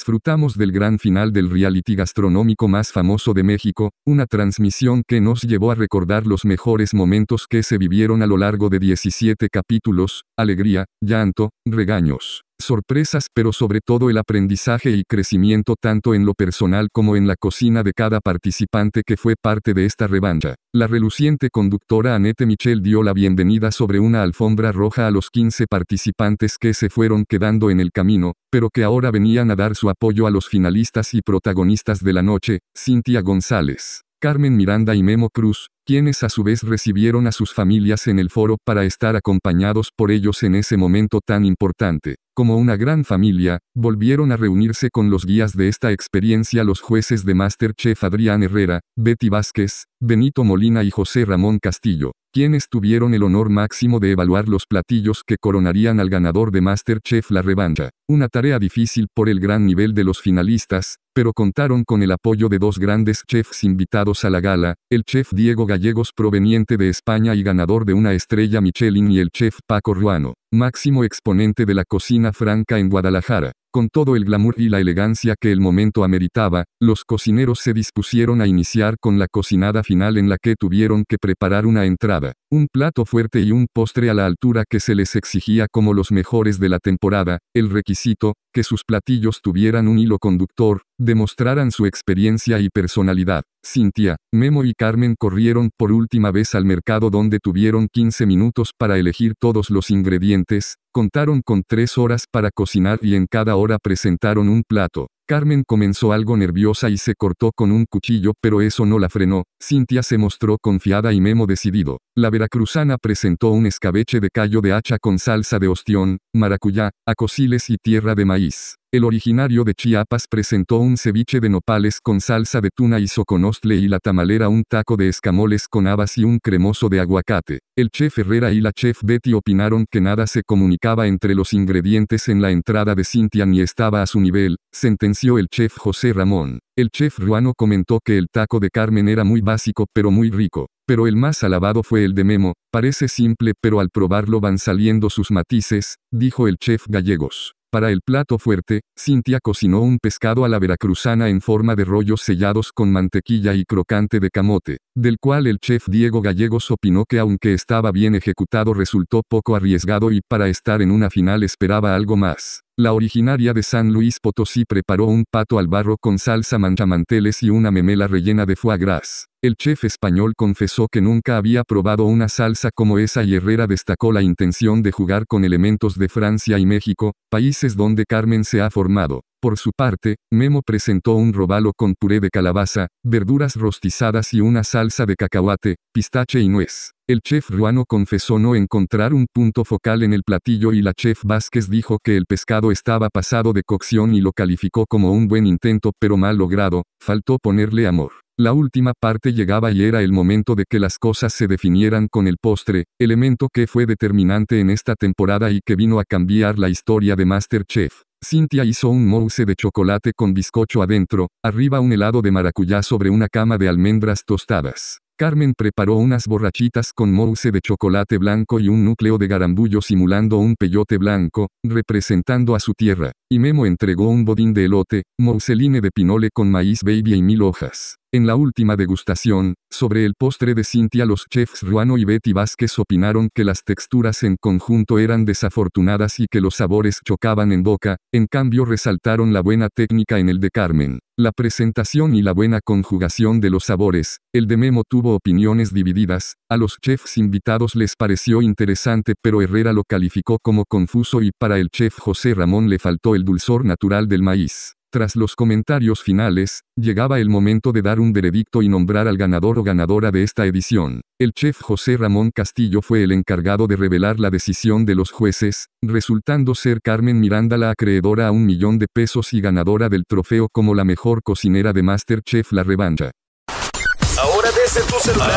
disfrutamos del gran final del reality gastronómico más famoso de México, una transmisión que nos llevó a recordar los mejores momentos que se vivieron a lo largo de 17 capítulos, alegría, llanto, regaños sorpresas, pero sobre todo el aprendizaje y crecimiento tanto en lo personal como en la cocina de cada participante que fue parte de esta revancha. La reluciente conductora Annette Michel dio la bienvenida sobre una alfombra roja a los 15 participantes que se fueron quedando en el camino, pero que ahora venían a dar su apoyo a los finalistas y protagonistas de la noche, Cintia González. Carmen Miranda y Memo Cruz, quienes a su vez recibieron a sus familias en el foro para estar acompañados por ellos en ese momento tan importante. Como una gran familia, volvieron a reunirse con los guías de esta experiencia los jueces de Masterchef Adrián Herrera, Betty Vázquez, Benito Molina y José Ramón Castillo, quienes tuvieron el honor máximo de evaluar los platillos que coronarían al ganador de Masterchef La Revancha. Una tarea difícil por el gran nivel de los finalistas, pero contaron con el apoyo de dos grandes chefs invitados a la gala, el chef Diego proveniente de España y ganador de una estrella Michelin y el chef Paco Ruano, máximo exponente de la cocina franca en Guadalajara. Con todo el glamour y la elegancia que el momento ameritaba, los cocineros se dispusieron a iniciar con la cocinada final en la que tuvieron que preparar una entrada, un plato fuerte y un postre a la altura que se les exigía como los mejores de la temporada, el requisito, que sus platillos tuvieran un hilo conductor, demostraran su experiencia y personalidad. Cintia, Memo y Carmen corrieron por última vez al mercado donde tuvieron 15 minutos para elegir todos los ingredientes, contaron con 3 horas para cocinar y en cada hora presentaron un plato. Carmen comenzó algo nerviosa y se cortó con un cuchillo, pero eso no la frenó. Cintia se mostró confiada y Memo decidido. La veracruzana presentó un escabeche de callo de hacha con salsa de ostión, maracuyá, acociles y tierra de maíz. El originario de Chiapas presentó un ceviche de nopales con salsa de tuna y soconostle y la tamalera un taco de escamoles con habas y un cremoso de aguacate. El chef Herrera y la chef Betty opinaron que nada se comunicaba entre los ingredientes en la entrada de Cintia ni estaba a su nivel, sentenció el chef José Ramón. El chef ruano comentó que el taco de Carmen era muy básico pero muy rico pero el más alabado fue el de Memo, parece simple pero al probarlo van saliendo sus matices, dijo el chef gallegos. Para el plato fuerte, Cintia cocinó un pescado a la veracruzana en forma de rollos sellados con mantequilla y crocante de camote, del cual el chef Diego Gallegos opinó que aunque estaba bien ejecutado resultó poco arriesgado y para estar en una final esperaba algo más. La originaria de San Luis Potosí preparó un pato al barro con salsa manchamanteles y una memela rellena de foie gras. El chef español confesó que nunca había probado una salsa como esa y Herrera destacó la intención de jugar con elementos de Francia y México, países donde Carmen se ha formado. Por su parte, Memo presentó un robalo con puré de calabaza, verduras rostizadas y una salsa de cacahuate, pistache y nuez. El chef ruano confesó no encontrar un punto focal en el platillo y la chef Vázquez dijo que el pescado estaba pasado de cocción y lo calificó como un buen intento pero mal logrado, faltó ponerle amor. La última parte llegaba y era el momento de que las cosas se definieran con el postre, elemento que fue determinante en esta temporada y que vino a cambiar la historia de Masterchef. Cynthia hizo un mousse de chocolate con bizcocho adentro, arriba un helado de maracuyá sobre una cama de almendras tostadas. Carmen preparó unas borrachitas con mousse de chocolate blanco y un núcleo de garambullo simulando un peyote blanco, representando a su tierra, y Memo entregó un bodín de elote, mousseline de pinole con maíz baby y mil hojas. En la última degustación, sobre el postre de Cintia los chefs Ruano y Betty Vázquez opinaron que las texturas en conjunto eran desafortunadas y que los sabores chocaban en boca, en cambio resaltaron la buena técnica en el de Carmen, la presentación y la buena conjugación de los sabores, el de Memo tuvo opiniones divididas, a los chefs invitados les pareció interesante pero Herrera lo calificó como confuso y para el chef José Ramón le faltó el dulzor natural del maíz. Tras los comentarios finales, llegaba el momento de dar un veredicto y nombrar al ganador o ganadora de esta edición. El chef José Ramón Castillo fue el encargado de revelar la decisión de los jueces, resultando ser Carmen Miranda la acreedora a un millón de pesos y ganadora del trofeo como la mejor cocinera de Masterchef La Revancha.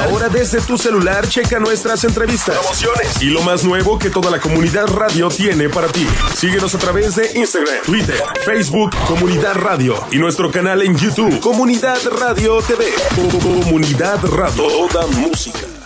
Ahora desde tu celular checa nuestras entrevistas, y lo más nuevo que toda la comunidad radio tiene para ti. Síguenos a través de Instagram, Twitter, Facebook, Comunidad Radio y nuestro canal en YouTube, Comunidad Radio TV. Comunidad Radio, toda música.